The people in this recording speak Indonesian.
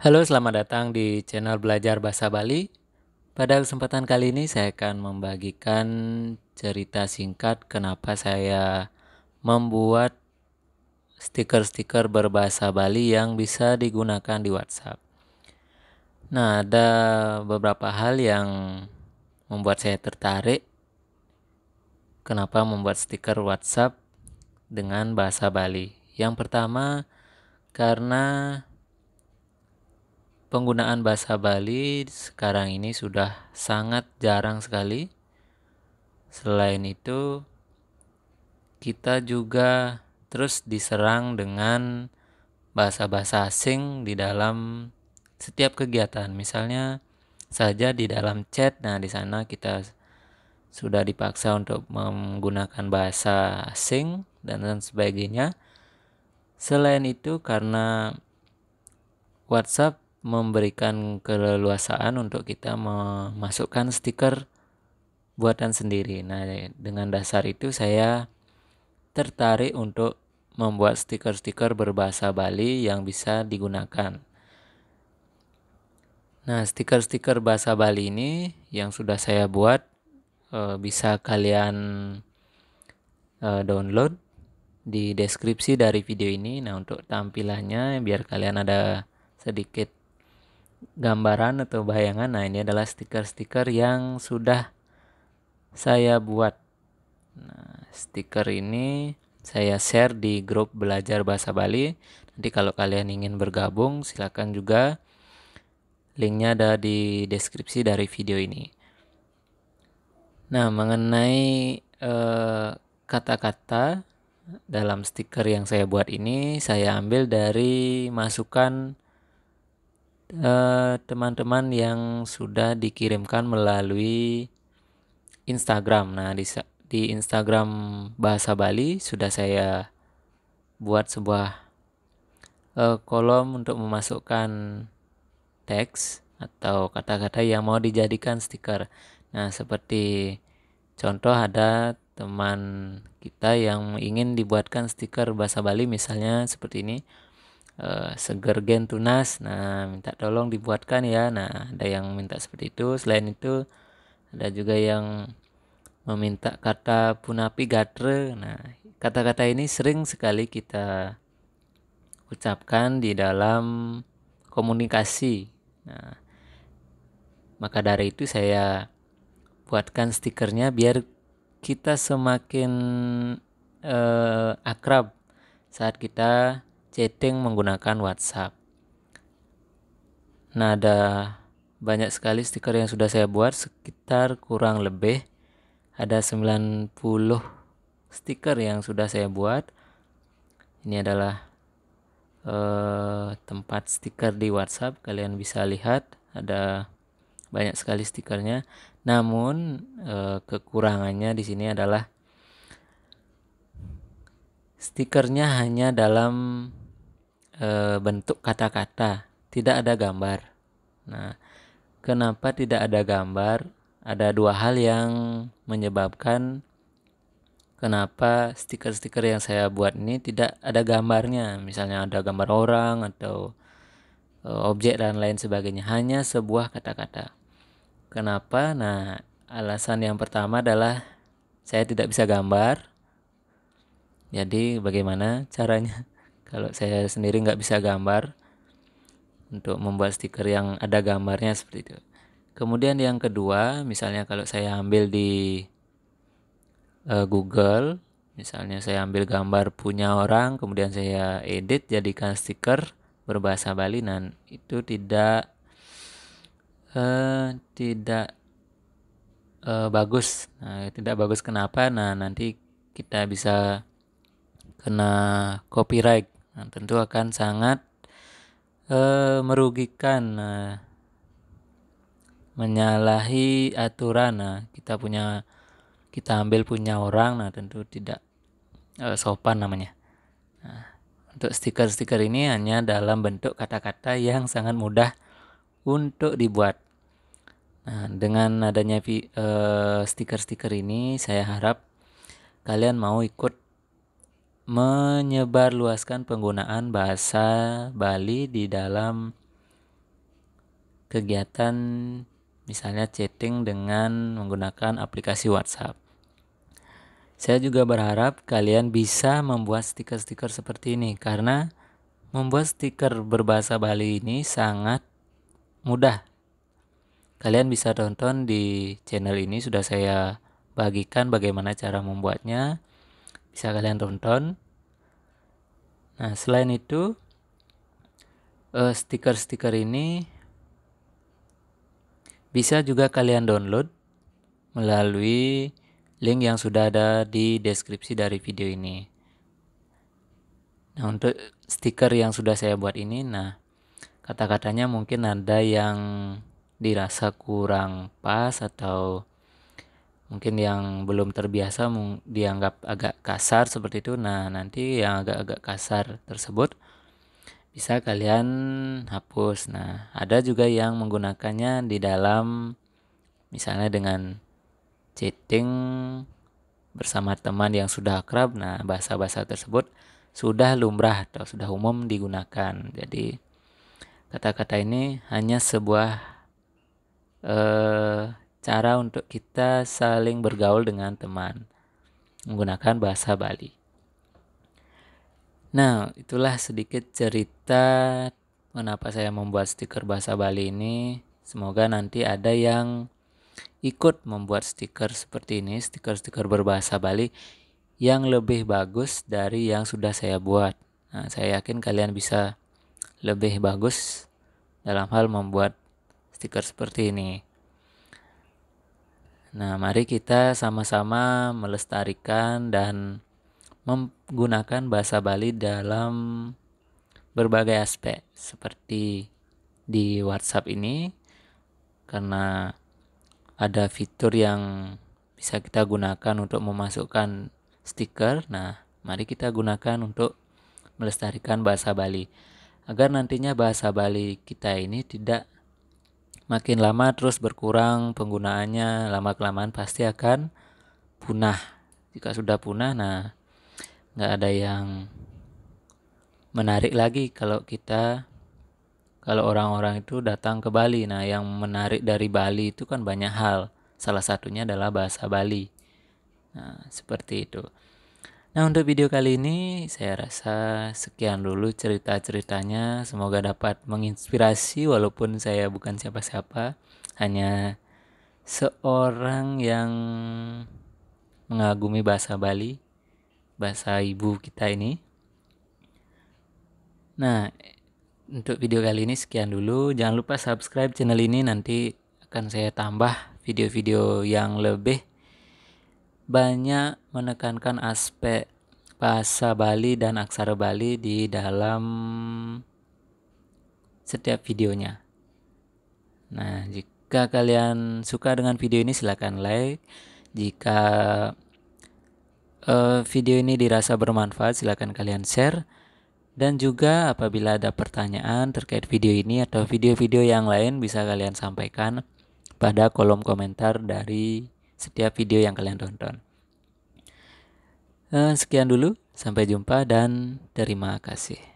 Halo, selamat datang di channel Belajar Bahasa Bali. Pada kesempatan kali ini saya akan membagikan cerita singkat kenapa saya membuat stiker-stiker berbahasa Bali yang bisa digunakan di WhatsApp. Nah, ada beberapa hal yang membuat saya tertarik kenapa membuat stiker WhatsApp dengan bahasa Bali. Yang pertama karena penggunaan bahasa Bali sekarang ini sudah sangat jarang sekali. Selain itu, kita juga terus diserang dengan bahasa-bahasa asing di dalam setiap kegiatan. Misalnya saja di dalam chat, nah di sana kita sudah dipaksa untuk menggunakan bahasa asing dan lain sebagainya. Selain itu karena WhatsApp memberikan keleluasaan untuk kita memasukkan stiker buatan sendiri. Nah, dengan dasar itu saya tertarik untuk membuat stiker-stiker berbahasa Bali yang bisa digunakan. Nah, stiker-stiker bahasa Bali ini yang sudah saya buat eh, bisa kalian eh, download di deskripsi dari video ini. Nah, untuk tampilannya biar kalian ada sedikit gambaran atau bayangan. Nah, ini adalah stiker-stiker yang sudah saya buat. Nah, stiker ini saya share di grup belajar bahasa Bali. Nanti kalau kalian ingin bergabung silakan juga linknya ada di deskripsi dari video ini. Nah, mengenai eh, kata-kata uh, dalam stiker yang saya buat ini, saya ambil dari masukan Eh, teman-teman uh, yang sudah dikirimkan melalui Instagram. Nah, di, di Instagram Bahasa Bali sudah saya buat sebuah uh, kolom untuk memasukkan teks atau kata-kata yang mau dijadikan stiker. Nah, seperti contoh ada teman kita yang ingin dibuatkan stiker bahasa Bali misalnya seperti ini. Eh, seger gen tunas nah minta tolong dibuatkan ya nah ada yang minta seperti itu selain itu ada juga yang meminta kata punapi gatre nah kata-kata ini sering sekali kita ucapkan di dalam komunikasi nah maka dari itu saya buatkan stikernya biar kita semakin uh, akrab saat kita chatting menggunakan WhatsApp. Nah, ada banyak sekali stiker yang sudah saya buat sekitar kurang lebih ada 90 stiker yang sudah saya buat. Ini adalah eh, tempat stiker di WhatsApp. Kalian bisa lihat ada banyak sekali stikernya. Namun eh, kekurangannya di sini adalah Stikernya hanya dalam e, bentuk kata-kata, tidak ada gambar. Nah, kenapa tidak ada gambar? Ada dua hal yang menyebabkan kenapa stiker-stiker yang saya buat ini tidak ada gambarnya. Misalnya ada gambar orang atau e, objek dan lain sebagainya, hanya sebuah kata-kata. Kenapa? Nah, alasan yang pertama adalah saya tidak bisa gambar jadi bagaimana caranya? Kalau saya sendiri nggak bisa gambar untuk membuat stiker yang ada gambarnya seperti itu. Kemudian yang kedua, misalnya kalau saya ambil di uh, Google, misalnya saya ambil gambar punya orang, kemudian saya edit jadikan stiker berbahasa Bali, dan itu tidak uh, tidak uh, bagus. Nah, tidak bagus kenapa? Nah, nanti kita bisa kena copyright. Nah, tentu akan sangat eh, merugikan, eh, menyalahi aturan. Nah, kita punya, kita ambil punya orang, nah tentu tidak eh, sopan namanya. Nah, untuk stiker-stiker ini hanya dalam bentuk kata-kata yang sangat mudah untuk dibuat. Nah, dengan adanya eh, stiker-stiker ini, saya harap kalian mau ikut menyebarluaskan penggunaan bahasa Bali di dalam kegiatan misalnya chatting dengan menggunakan aplikasi WhatsApp. Saya juga berharap kalian bisa membuat stiker-stiker seperti ini karena membuat stiker berbahasa Bali ini sangat mudah. Kalian bisa tonton di channel ini sudah saya bagikan bagaimana cara membuatnya bisa kalian tonton nah selain itu stiker eh, stiker-stiker ini bisa juga kalian download melalui link yang sudah ada di deskripsi dari video ini. Nah, untuk stiker yang sudah saya buat ini, nah, kata-katanya mungkin ada yang dirasa kurang pas atau mungkin yang belum terbiasa dianggap agak kasar seperti itu nah nanti yang agak-agak kasar tersebut bisa kalian hapus nah ada juga yang menggunakannya di dalam misalnya dengan chatting bersama teman yang sudah akrab nah bahasa-bahasa tersebut sudah lumrah atau sudah umum digunakan jadi kata-kata ini hanya sebuah eh, cara untuk kita saling bergaul dengan teman menggunakan bahasa Bali. Nah, itulah sedikit cerita mengapa saya membuat stiker bahasa Bali ini. Semoga nanti ada yang ikut membuat stiker seperti ini, stiker-stiker berbahasa Bali yang lebih bagus dari yang sudah saya buat. Nah, saya yakin kalian bisa lebih bagus dalam hal membuat stiker seperti ini. Nah, mari kita sama-sama melestarikan dan menggunakan bahasa Bali dalam berbagai aspek seperti di WhatsApp ini karena ada fitur yang bisa kita gunakan untuk memasukkan stiker. Nah, mari kita gunakan untuk melestarikan bahasa Bali agar nantinya bahasa Bali kita ini tidak makin lama terus berkurang penggunaannya, lama kelamaan pasti akan punah. Jika sudah punah, nah nggak ada yang menarik lagi kalau kita kalau orang-orang itu datang ke Bali. Nah, yang menarik dari Bali itu kan banyak hal. Salah satunya adalah bahasa Bali. Nah, seperti itu. Nah untuk video kali ini saya rasa sekian dulu cerita-ceritanya. Semoga dapat menginspirasi walaupun saya bukan siapa-siapa. Hanya seorang yang mengagumi bahasa Bali, bahasa ibu kita ini. Nah untuk video kali ini sekian dulu. Jangan lupa subscribe channel ini nanti akan saya tambah video-video yang lebih banyak menekankan aspek bahasa Bali dan aksara Bali di dalam setiap videonya. Nah, jika kalian suka dengan video ini silahkan like. Jika uh, video ini dirasa bermanfaat silahkan kalian share. Dan juga apabila ada pertanyaan terkait video ini atau video-video yang lain bisa kalian sampaikan pada kolom komentar dari setiap video yang kalian tonton. Eh, sekian dulu, sampai jumpa dan terima kasih.